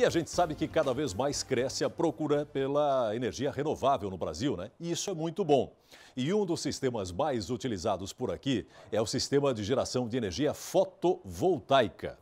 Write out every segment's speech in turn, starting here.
E a gente sabe que cada vez mais cresce a procura pela energia renovável no Brasil, né? E isso é muito bom. E um dos sistemas mais utilizados por aqui é o sistema de geração de energia fotovoltaica.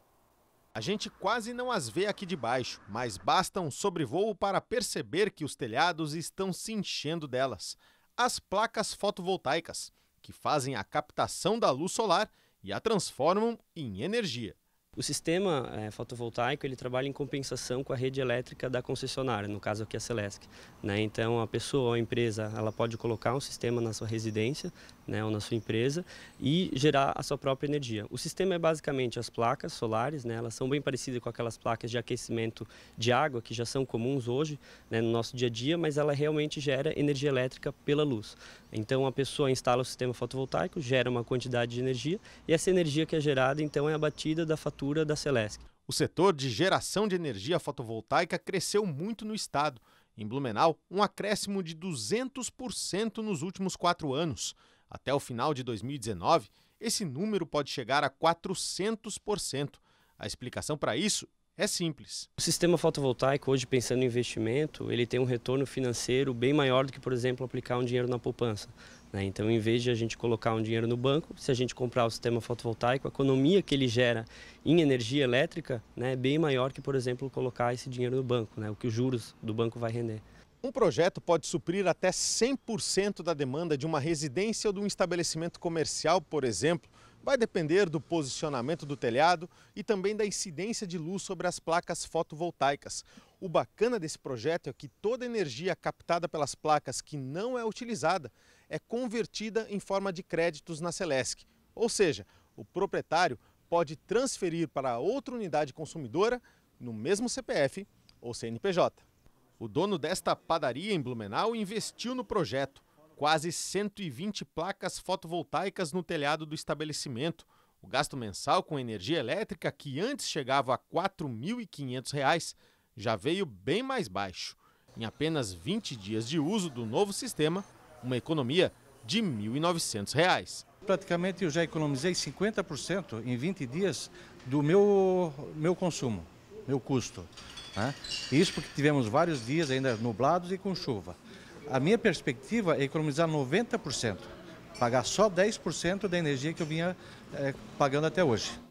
A gente quase não as vê aqui de baixo, mas basta um sobrevoo para perceber que os telhados estão se enchendo delas. As placas fotovoltaicas, que fazem a captação da luz solar e a transformam em energia. O sistema é, fotovoltaico ele trabalha em compensação com a rede elétrica da concessionária, no caso aqui a Celesc. Né? Então a pessoa ou a empresa ela pode colocar um sistema na sua residência né, ou na sua empresa e gerar a sua própria energia. O sistema é basicamente as placas solares, né? elas são bem parecidas com aquelas placas de aquecimento de água que já são comuns hoje né, no nosso dia a dia, mas ela realmente gera energia elétrica pela luz. Então a pessoa instala o sistema fotovoltaico, gera uma quantidade de energia e essa energia que é gerada então é abatida da fatura da Celesc. O setor de geração de energia fotovoltaica cresceu muito no estado. Em Blumenau, um acréscimo de 200% nos últimos quatro anos. Até o final de 2019, esse número pode chegar a 400%. A explicação para isso é simples. O sistema fotovoltaico, hoje pensando em investimento, ele tem um retorno financeiro bem maior do que, por exemplo, aplicar um dinheiro na poupança. Né? Então, em vez de a gente colocar um dinheiro no banco, se a gente comprar o sistema fotovoltaico, a economia que ele gera em energia elétrica né, é bem maior que, por exemplo, colocar esse dinheiro no banco, né, o que os juros do banco vai render. Um projeto pode suprir até 100% da demanda de uma residência ou de um estabelecimento comercial, por exemplo, Vai depender do posicionamento do telhado e também da incidência de luz sobre as placas fotovoltaicas. O bacana desse projeto é que toda energia captada pelas placas que não é utilizada é convertida em forma de créditos na Celesc. Ou seja, o proprietário pode transferir para outra unidade consumidora no mesmo CPF ou CNPJ. O dono desta padaria em Blumenau investiu no projeto quase 120 placas fotovoltaicas no telhado do estabelecimento. O gasto mensal com energia elétrica, que antes chegava a R$ 4.500, já veio bem mais baixo. Em apenas 20 dias de uso do novo sistema, uma economia de R$ 1.900. Praticamente eu já economizei 50% em 20 dias do meu, meu consumo, meu custo. Né? Isso porque tivemos vários dias ainda nublados e com chuva. A minha perspectiva é economizar 90%, pagar só 10% da energia que eu vinha é, pagando até hoje.